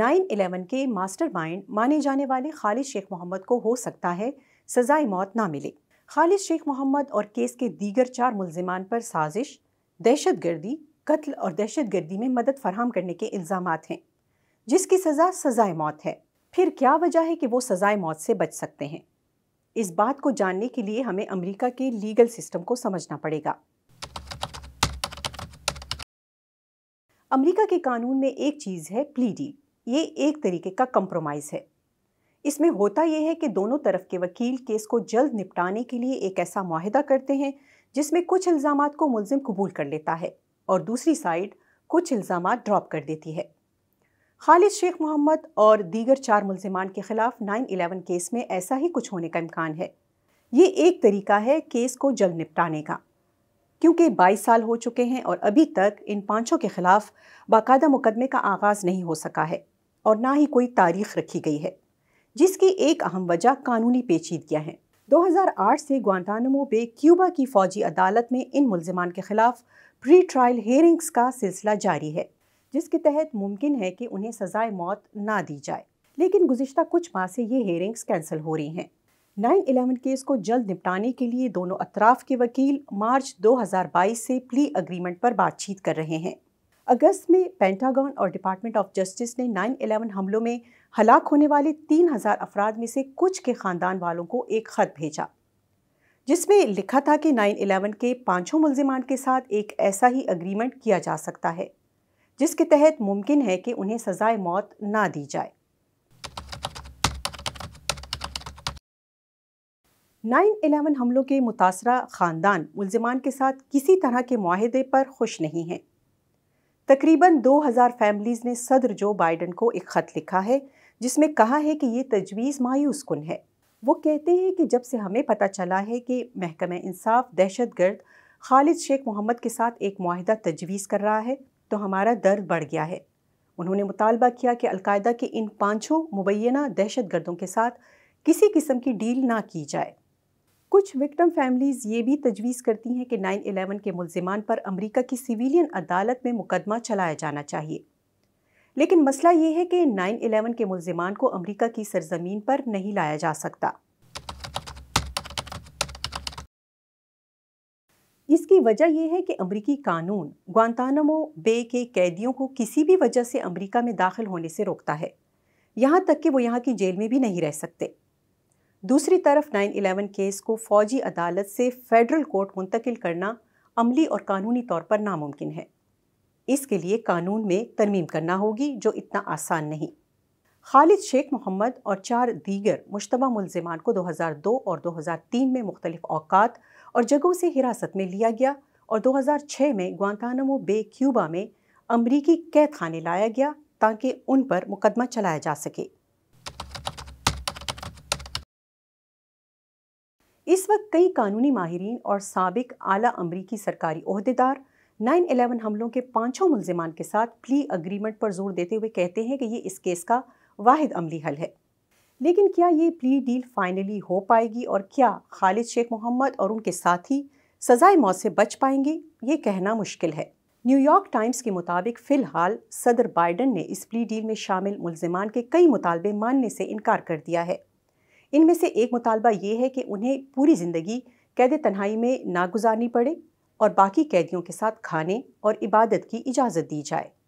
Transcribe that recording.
nine eleven کے mastermind مانے جانے والے خالد شیخ محمد کو ہو سکتا ہے سزائے موت نہ ملے خالد شیخ محمد اور کیس کے دیگر چار ملزمان پر سازش دہشت گردی قتل اور دہشت گردی میں مدد فراہم کرنے کے الزامات ہیں جس کی سزا سزائے موت ہے پھر کیا وجہ ہے کہ وہ سزائے موت سے بچ سکتے ہیں اس بات کو جاننے کے لیے ہمیں امریکہ کے لیگل سسٹم کو سمجھنا پڑے گا امریکہ کے قانون میں ایک چیز ہے پلی ڈیل یہ ایک طریقے کا کمپرومائز ہے اس میں ہوتا یہ ہے کہ دونوں طرف کے وکیل کیس کو جلد نپٹانے کے لیے ایک ایسا معاہدہ کرتے ہیں جس میں کچھ الزامات کو ملزم قبول کر لیتا ہے اور دوسری سائڈ کچھ الزامات ڈراپ کر دیتی ہے خالد شیخ محمد اور دیگر چار ملزمان کے خلاف نائن الیون کیس میں ایسا ہی کچھ ہونے کا امکان ہے یہ ایک طریقہ ہے کیس کو جلد نپٹانے کا کیونکہ بائیس سال ہو چکے ہیں اور ابھی تک ان پانچوں کے خلاف باقاعدہ مقدمے کا آغاز نہیں ہو سکا ہے اور نہ ہی کوئی تاریخ رکھی گئی ہے جس کی ایک اہم وجہ قانونی پیچیدگیاں ہے دو ہزار آٹھ سے گوانتانمو بے کیوبا کی فوجی عدالت میں ان ملزمان کے خلاف پری ٹرائل ہیرنگز کا سلسلہ جاری ہے جس کے تحت ممکن ہے کہ انہیں سزائے موت نہ دی جائے لیکن گزشتہ کچھ ماہ سے یہ ہیرنگز کینسل ہو رہی ہیں نائن الیون کیس کو جلد نپٹانے کے لیے دونوں اطراف کے وکیل مارچ دو ہزار بائیس سے پلی اگریمنٹ پر بات چیت کر رہے ہیں اگست میں پینٹاگون اور ڈپارٹمنٹ آف جسٹس نے نائن الیون حملوں میں ہلاک ہونے والے تین ہزار افراد میں سے کچھ کے خاندان والوں کو ایک خط بھیجا جس میں لکھا تھا کہ نائن الیون کے پانچوں ملزمان کے ساتھ ایک ایسا ہی اگریمنٹ کیا جا سکتا ہے جس کے تحت ممکن ہے کہ انہیں سزائے موت نہ دی جائے نائن الیون حملوں کے متاثرہ خاندان ملزمان کے ساتھ کسی طرح کے معاہدے پر خوش نہیں ہیں تقریباً دو ہزار فیملیز نے صدر جو بائیڈن کو ایک خط لکھا ہے جس میں کہا ہے کہ یہ تجویز مایوس کن ہے وہ کہتے ہیں کہ جب سے ہمیں پتہ چلا ہے کہ محکمہ انصاف دہشت گرد خالد شیخ محمد کے ساتھ ایک معاہدہ تجویز کر رہا ہے تو ہمارا درد بڑھ گیا ہے انہوں نے مطالبہ کیا کہ القاعدہ کے ان پانچوں مبینہ دہشت گردوں کے ساتھ کسی قسم کی ڈیل نہ کی جائے کچھ وکٹم فیملیز یہ بھی تجویز کرتی ہیں کہ نائن الیون کے ملزمان پر امریکہ کی سویلین عدالت میں مقدمہ چلایا جانا چاہیے لیکن مسئلہ یہ ہے کہ نائن الیون کے ملزمان کو امریکہ کی سرزمین پر نہیں لایا جا سکتا اس کی وجہ یہ ہے کہ امریکی قانون گوانتانمو بے کے قیدیوں کو کسی بھی وجہ سے امریکہ میں داخل ہونے سے روکتا ہے یہاں تک کہ وہ یہاں کی جیل میں بھی نہیں رہ سکتے دوسری طرف نائن الیون کیس کو فوجی عدالت سے فیڈرل کورٹ منتقل کرنا عملی اور قانونی طور پر ناممکن ہے اس کے لیے قانون میں ترمیم کرنا ہوگی جو اتنا آسان نہیں خالد شیخ محمد اور چار دیگر مشتبہ ملزمان کو دو ہزار دو اور دو ہزار تین میں مختلف اوقات اور جگہوں سے حراست میں لیا گیا اور دو ہزار چھ میں گوانتانمو بے کیوبا میں امریکی قید خانے لایا گیا تاکہ ان پر مقدمہ چلایا جا سکے وقت کئی قانونی ماہرین اور سابق اعلیٰ امریکی سرکاری عہدیدار نائن الیون حملوں کے پانچوں ملزمان کے ساتھ پلی اگریمنٹ پر زور دیتے ہوئے کہتے ہیں کہ یہ اس کیس کا واحد عملی حل ہے لیکن کیا یہ پلی ڈیل فائنلی ہو پائے گی اور کیا خالد شیخ محمد اور ان کے ساتھی سزائے موت سے بچ پائیں گے یہ کہنا مشکل ہے نیو یارک ٹائمز کے مطابق فی الحال صدر بائیڈن نے اس پلی ڈیل میں شامل ملزمان کے کئی مطالبے ماننے سے انکار کر دیا ہے ان میں سے ایک مطالبہ یہ ہے کہ انہیں پوری زندگی قید تنہائی میں نہ گزارنی پڑے اور باقی قیدیوں کے ساتھ کھانے اور عبادت کی اجازت دی جائے